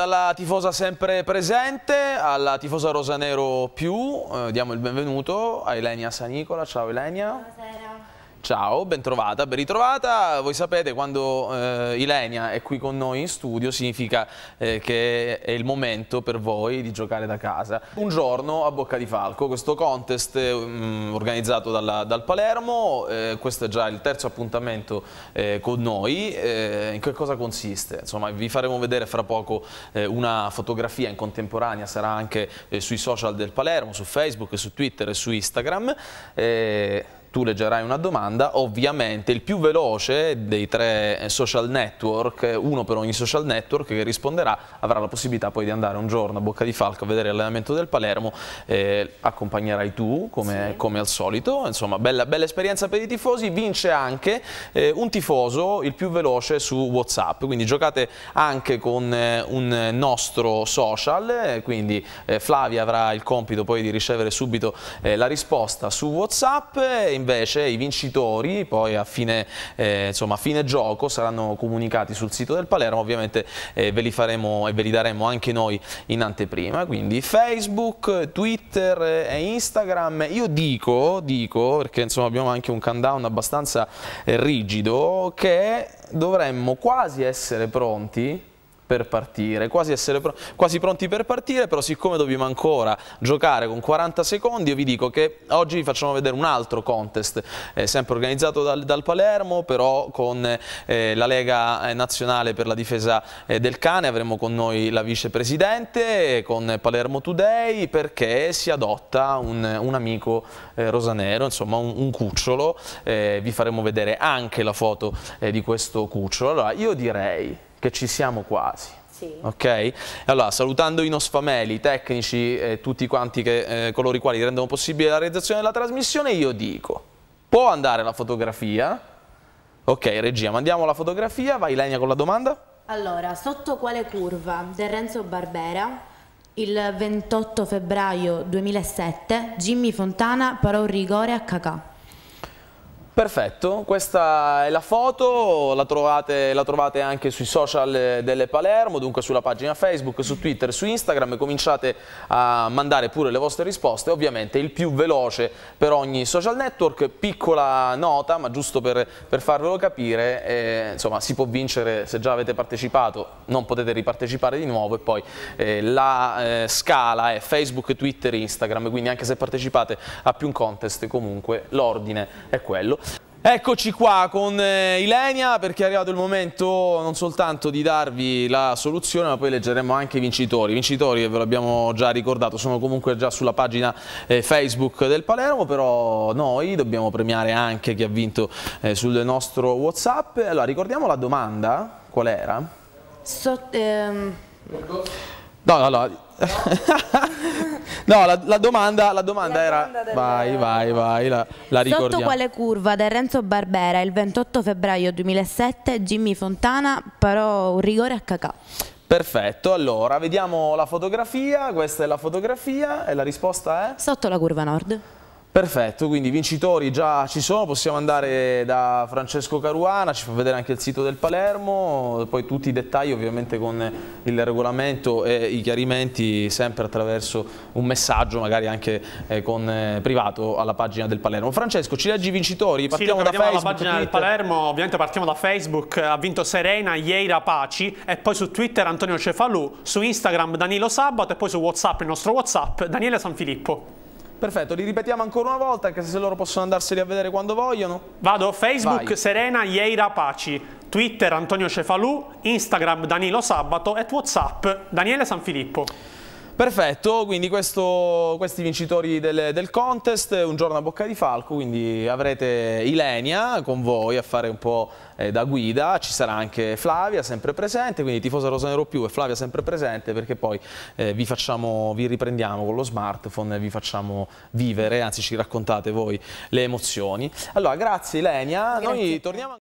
Dalla tifosa sempre presente alla tifosa rosanero più, eh, diamo il benvenuto a Elenia Sanicola. Ciao Elenia. Buonasera. Ciao, bentrovata, ben ritrovata. Voi sapete quando eh, Ilenia è qui con noi in studio significa eh, che è il momento per voi di giocare da casa. Un giorno a Bocca di Falco, questo contest mh, eh, mm, organizzato dalla, dal Palermo, eh, questo è già il terzo appuntamento eh, con noi. Eh, in che cosa consiste? Insomma, vi faremo vedere fra poco una fotografia in contemporanea, sarà anche sui social del Palermo, su Facebook, su Twitter e su Instagram tu leggerai una domanda, ovviamente il più veloce dei tre eh, social network, eh, uno per ogni social network che risponderà, avrà la possibilità poi di andare un giorno a Bocca di Falco a vedere l'allenamento del Palermo, eh, accompagnerai tu come, sì. come, al solito, insomma bella, bella, esperienza per i tifosi, vince anche eh, un tifoso il più veloce su Whatsapp, quindi giocate anche con eh, un nostro social, eh, quindi Flavia avrà il compito poi di ricevere subito la risposta su Whatsapp, invece i vincitori poi a fine, eh, insomma, a fine gioco saranno comunicati sul sito del Palermo, ovviamente eh, ve li faremo e ve li daremo anche noi in anteprima, quindi Facebook, Twitter e Instagram, io dico, dico perché insomma abbiamo anche un countdown abbastanza eh, rigido, che dovremmo quasi essere pronti per partire, quasi, essere pro quasi pronti per partire, però siccome dobbiamo ancora giocare con 40 secondi, io vi dico che oggi vi facciamo vedere un altro contest, eh, sempre organizzato dal, dal, Palermo, però con eh, la Lega eh, Nazionale per la difesa eh, del cane, avremo con noi la vicepresidente, con Palermo Today, perché si adotta un, un amico eh, rosanero, insomma un, un cucciolo, eh, vi faremo vedere anche la foto di questo cucciolo. Allora, io direi che ci siamo quasi. Sì. Ok? Allora, salutando i Nosfameli, i tecnici e eh, tutti quanti che, eh, coloro i quali rendono possibile la realizzazione della trasmissione, io dico, può andare la fotografia? Ok, regia, mandiamo la fotografia, vai Lenia con la domanda. Allora, sotto quale curva del Renzo Barbera il 28 febbraio 2007 Jimmy Fontana parò un rigore a Cacà? Perfetto, questa è la foto, la trovate, la trovate, anche sui social eh, delle Palermo, dunque sulla pagina Facebook, su Twitter, su Instagram, cominciate a mandare pure le vostre risposte, ovviamente il più veloce per ogni social network, piccola nota, ma giusto per, per farvelo capire, eh, insomma si può vincere se già avete partecipato, non potete ripartecipare di nuovo e poi eh, la eh, scala è Facebook, Twitter, Instagram, quindi anche se partecipate a più un contest comunque l'ordine è quello. Eccoci qua con eh, Ilenia perché è arrivato il momento non soltanto di darvi la soluzione ma poi leggeremo anche i vincitori. I vincitori ve l'abbiamo già ricordato sono comunque già sulla pagina eh, Facebook del Palermo però noi dobbiamo premiare anche chi ha vinto eh, sul nostro Whatsapp. Allora ricordiamo la domanda, qual era? So, ehm... No, no, no. No, la, la, domanda, la domanda la era... Domanda vai, vai, vai, la, la ricordiamo. Sotto quale curva da Renzo Barbera il 28 febbraio 2007 Jimmy Fontana parò un rigore a cacà? Perfetto, allora vediamo la fotografia, questa è la fotografia e la risposta è? Sotto la curva nord. Perfetto, quindi i vincitori già ci sono, possiamo andare da Francesco Caruana, ci fa vedere anche il sito del Palermo, poi tutti i dettagli ovviamente con il regolamento e i chiarimenti sempre attraverso un messaggio magari anche eh, con, eh, privato alla pagina del Palermo. Francesco, ci leggi i vincitori? Partiamo sì, da Facebook. Dalla pagina Twitter. del Palermo, ovviamente partiamo da Facebook, ha vinto Serena, Ieira Paci e poi su Twitter Antonio Cefalù, su Instagram Danilo Sabato e poi su Whatsapp, il nostro Whatsapp, Daniele Sanfilippo. Perfetto, li ripetiamo ancora una volta, anche se loro possono andarseli a vedere quando vogliono. Vado, Facebook Vai. Serena Ieira Paci, Twitter Antonio Cefalù, Instagram Danilo Sabato e Whatsapp Daniele Sanfilippo. Perfetto, quindi questo, questi vincitori del, del, contest, un giorno a bocca di falco, quindi avrete Ilenia con voi a fare un po' eh, da guida, ci sarà anche Flavia sempre presente, quindi tifosa Rosanero più e Flavia sempre presente perché poi eh, vi, facciamo, vi, riprendiamo con lo smartphone, vi facciamo vivere, anzi ci raccontate voi le emozioni. Allora, grazie Ilenia, grazie. noi torniamo...